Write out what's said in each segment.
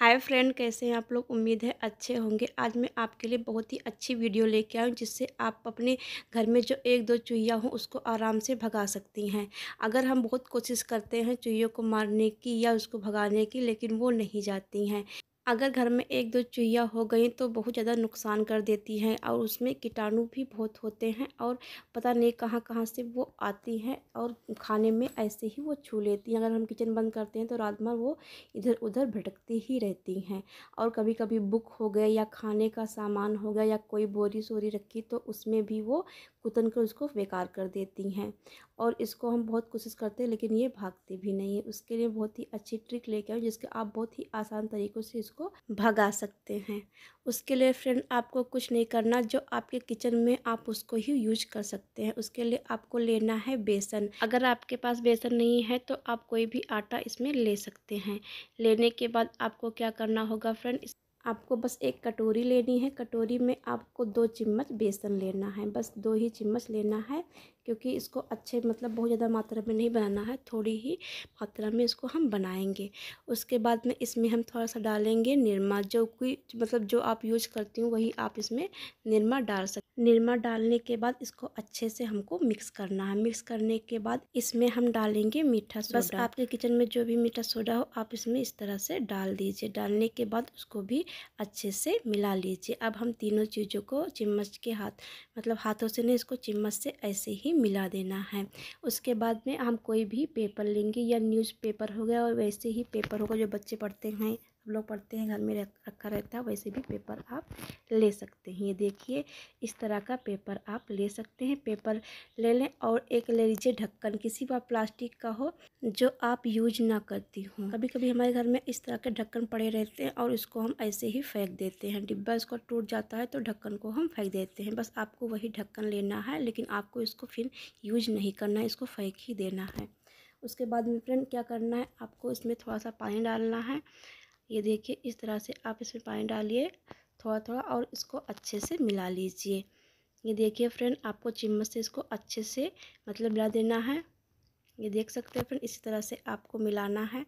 hi friend कैसे हैं आप लोग उम्मीद है अच्छे होंगे आज मैं आपके लिए बहुत ही अच्छी वीडियो लेके आई हूँ जिससे आप अपने घर में जो एक दो चूहिया हो उसको आराम से भगा सकती हैं अगर हम बहुत कोशिश करते हैं चूहियों को मारने की या उसको भगाने की लेकिन वो नहीं जाती हैं अगर घर में एक दो चूहिया हो गई तो बहुत ज़्यादा नुकसान कर देती हैं और उसमें कीटाणु भी बहुत होते हैं और पता नहीं कहाँ कहाँ से वो आती हैं और खाने में ऐसे ही वो छू लेती हैं अगर हम किचन बंद करते हैं तो रात भर वो इधर उधर भटकती ही रहती हैं और कभी कभी बुक हो गए या खाने का सामान हो गया या कोई बोरी सोरी रखी तो उसमें भी वो कुतन कर उसको बेकार कर देती हैं और इसको हम बहुत कोशिश करते हैं लेकिन ये भागती भी नहीं है उसके लिए बहुत ही अच्छी ट्रिक लेके आए जिसके आप बहुत ही आसान तरीक़ों से इसको उसको भगा सकते हैं उसके लिए फ्रेंड आपको कुछ नहीं करना जो आपके किचन में आप उसको ही यूज कर सकते हैं उसके लिए आपको लेना है बेसन अगर आपके पास बेसन नहीं है तो आप कोई भी आटा इसमें ले सकते हैं लेने के बाद आपको क्या करना होगा फ्रेंड आपको बस एक कटोरी लेनी है कटोरी में आपको दो चम्मच बेसन लेना है बस दो ही चम्मच लेना है क्योंकि इसको अच्छे मतलब बहुत ज़्यादा मात्रा में नहीं बनाना है थोड़ी ही मात्रा में इसको हम बनाएंगे उसके बाद में इसमें हम थोड़ा सा डालेंगे निरमा जो कोई मतलब जो आप यूज करती हूँ वही आप इसमें निरमा डाल सकते निरमा डालने के बाद इसको अच्छे से हमको मिक्स करना है मिक्स करने के बाद इसमें हम डालेंगे मीठा सोडा बस आपके किचन में जो भी मीठा सोडा हो आप इसमें इस तरह से डाल दीजिए डालने के बाद उसको भी अच्छे से मिला लीजिए अब हम तीनों चीज़ों को चम्मच के हाथ मतलब हाथों से नहीं इसको चम्मच से ऐसे ही मिला देना है उसके बाद में हम कोई भी पेपर लेंगे या न्यूज़ पेपर हो गया और वैसे ही पेपर होगा जो बच्चे पढ़ते हैं हम लोग पढ़ते हैं घर में रखा रहता है वैसे भी पेपर आप ले सकते हैं ये देखिए इस तरह का पेपर आप ले सकते हैं पेपर ले लें और एक ले लीजिए ढक्कन किसी भी प्लास्टिक का हो जो आप यूज ना करती हूँ कभी कभी हमारे घर में इस तरह के ढक्कन पड़े रहते हैं और इसको हम ऐसे ही फेंक देते हैं डिब्बा इसका टूट जाता है तो ढक्कन को हम फेंक देते हैं बस आपको वही ढक्कन लेना है लेकिन आपको इसको फिर यूज नहीं करना है इसको फेंक ही देना है उसके बाद में फ्रेंड क्या करना है आपको इसमें थोड़ा सा पानी डालना है ये देखिए इस तरह से आप इसमें पानी डालिए थोड़ा थोड़ा और इसको अच्छे से मिला लीजिए ये देखिए फ्रेंड आपको चम्मच से इसको अच्छे से मतलब मिला देना है ये देख सकते हैं फ्रेंड इसी तरह से आपको मिलाना है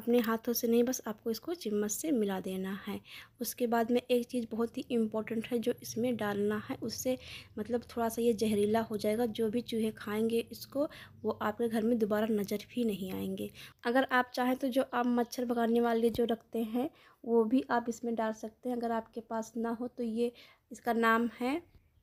अपने हाथों से नहीं बस आपको इसको चम्मच से मिला देना है उसके बाद में एक चीज़ बहुत ही इम्पॉर्टेंट है जो इसमें डालना है उससे मतलब थोड़ा सा ये जहरीला हो जाएगा जो भी चूहे खाएंगे इसको वो आपके घर में दोबारा नज़र भी नहीं आएंगे अगर आप चाहें तो जो आप मच्छर भगाने वाले जो रखते हैं वो भी आप इसमें डाल सकते हैं अगर आपके पास ना हो तो ये इसका नाम है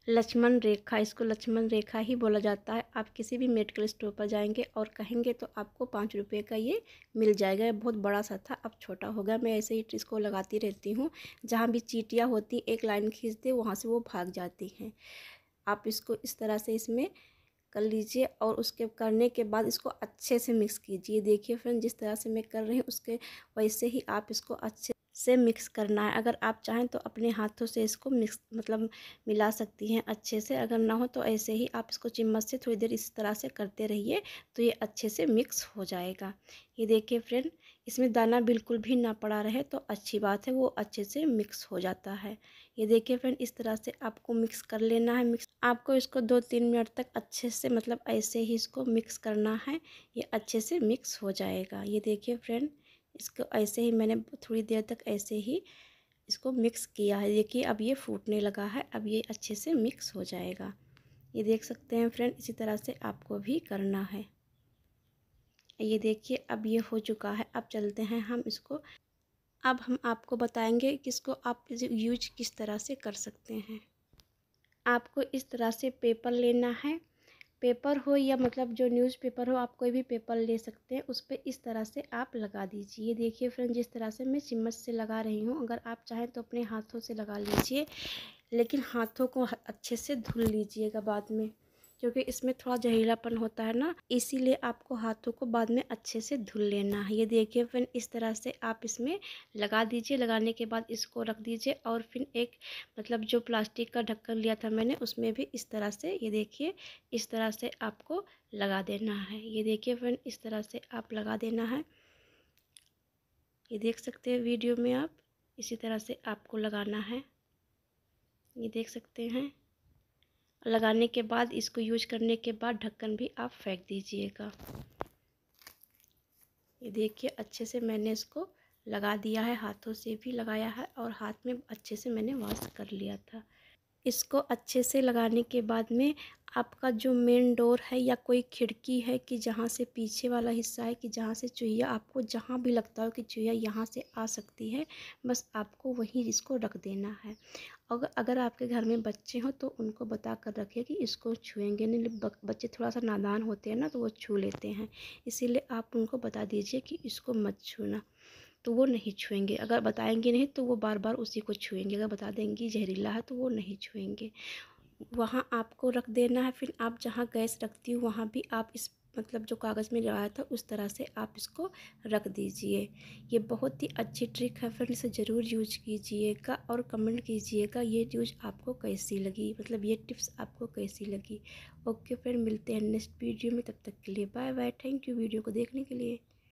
लक्ष्मण रेखा इसको लक्ष्मण रेखा ही बोला जाता है आप किसी भी मेडिकल स्टोर पर जाएंगे और कहेंगे तो आपको पाँच रुपये का ये मिल जाएगा बहुत बड़ा सा था अब छोटा होगा मैं ऐसे ही इसको लगाती रहती हूँ जहाँ भी चीटियाँ होती एक लाइन खींचते वहाँ से वो भाग जाती हैं आप इसको इस तरह से इसमें कर लीजिए और उसके करने के बाद इसको अच्छे से मिक्स कीजिए देखिए फ्रेंड जिस तरह से मैं कर रही हूँ उसके वैसे ही आप इसको अच्छे से मिक्स करना है अगर आप चाहें तो अपने हाथों से इसको मिक्स मतलब मिला सकती हैं अच्छे से अगर ना हो तो ऐसे ही आप इसको चम्मच से थोड़ी देर इस तरह से करते रहिए तो ये अच्छे से मिक्स हो जाएगा ये देखिए फ्रेंड इसमें दाना बिल्कुल भी ना पड़ा रहे तो अच्छी बात है वो अच्छे से मिक्स हो जाता है ये देखिए फ्रेंड इस तरह से आपको मिक्स कर लेना है मिक्स आपको इसको दो तीन मिनट तक अच्छे से मतलब ऐसे ही इसको मिक्स करना है ये अच्छे से मिक्स हो जाएगा ये देखिए फ्रेंड इसको ऐसे ही मैंने थोड़ी देर तक ऐसे ही इसको मिक्स किया है देखिए अब ये फूटने लगा है अब ये अच्छे से मिक्स हो जाएगा ये देख सकते हैं फ्रेंड इसी तरह से आपको भी करना है ये देखिए अब ये हो चुका है अब चलते हैं हम इसको अब हम आपको बताएंगे कि इसको आप यूज किस तरह से कर सकते हैं आपको इस तरह से पेपर लेना है पेपर हो या मतलब जो न्यूज़पेपर हो आप कोई भी पेपर ले सकते हैं उस पर इस तरह से आप लगा दीजिए देखिए फ्रेंड जिस तरह से मैं चम्मच से लगा रही हूँ अगर आप चाहें तो अपने हाथों से लगा लीजिए लेकिन हाथों को अच्छे से धुल लीजिएगा बाद में क्योंकि इसमें थोड़ा जहरीलापन होता है ना इसीलिए आपको हाथों को बाद में अच्छे से धुल लेना है ये देखिए फिर इस तरह से आप इसमें लगा दीजिए लगाने के बाद इसको रख दीजिए और फिर एक मतलब जो प्लास्टिक का ढक्कन लिया था मैंने उसमें भी इस तरह से ये देखिए इस तरह से आपको लगा देना है ये देखिए फिर इस तरह से आप लगा देना है ये देख सकते हैं वीडियो में आप इसी तरह से आपको लगाना है ये देख सकते हैं लगाने के बाद इसको यूज करने के बाद ढक्कन भी आप फेंक दीजिएगा ये देखिए अच्छे से मैंने इसको लगा दिया है हाथों से भी लगाया है और हाथ में अच्छे से मैंने वॉश कर लिया था इसको अच्छे से लगाने के बाद में आपका जो मेन डोर है या कोई खिड़की है कि जहाँ से पीछे वाला हिस्सा है कि जहाँ से चूहिया आपको जहाँ भी लगता हो कि चूहिया यहाँ से आ सकती है बस आपको वहीं इसको रख देना है और अगर आपके घर में बच्चे हों तो उनको बता कर रखिए कि इसको छुएंगे नहीं बच्चे थोड़ा सा नादान होते हैं ना तो वो छू लेते हैं इसीलिए आप उनको बता दीजिए कि इसको मत छूना तो वो नहीं छुएंगे अगर बताएंगे नहीं तो वो बार बार उसी को छुएंगे अगर बता देंगी जहरीला है तो वो नहीं छुएंगे वहाँ आपको रख देना है फिर आप जहाँ गैस रखती हूँ वहाँ भी आप इस मतलब जो कागज़ में लगाया था उस तरह से आप इसको रख दीजिए ये बहुत ही अच्छी ट्रिक है फ्रेंड इसे ज़रूर यूज कीजिएगा और कमेंट कीजिएगा ये यूज आपको कैसी लगी मतलब ये टिप्स आपको कैसी लगी ओके फ्रेंड मिलते हैं नेक्स्ट वीडियो में तब तक के लिए bye bye thank you video को देखने के लिए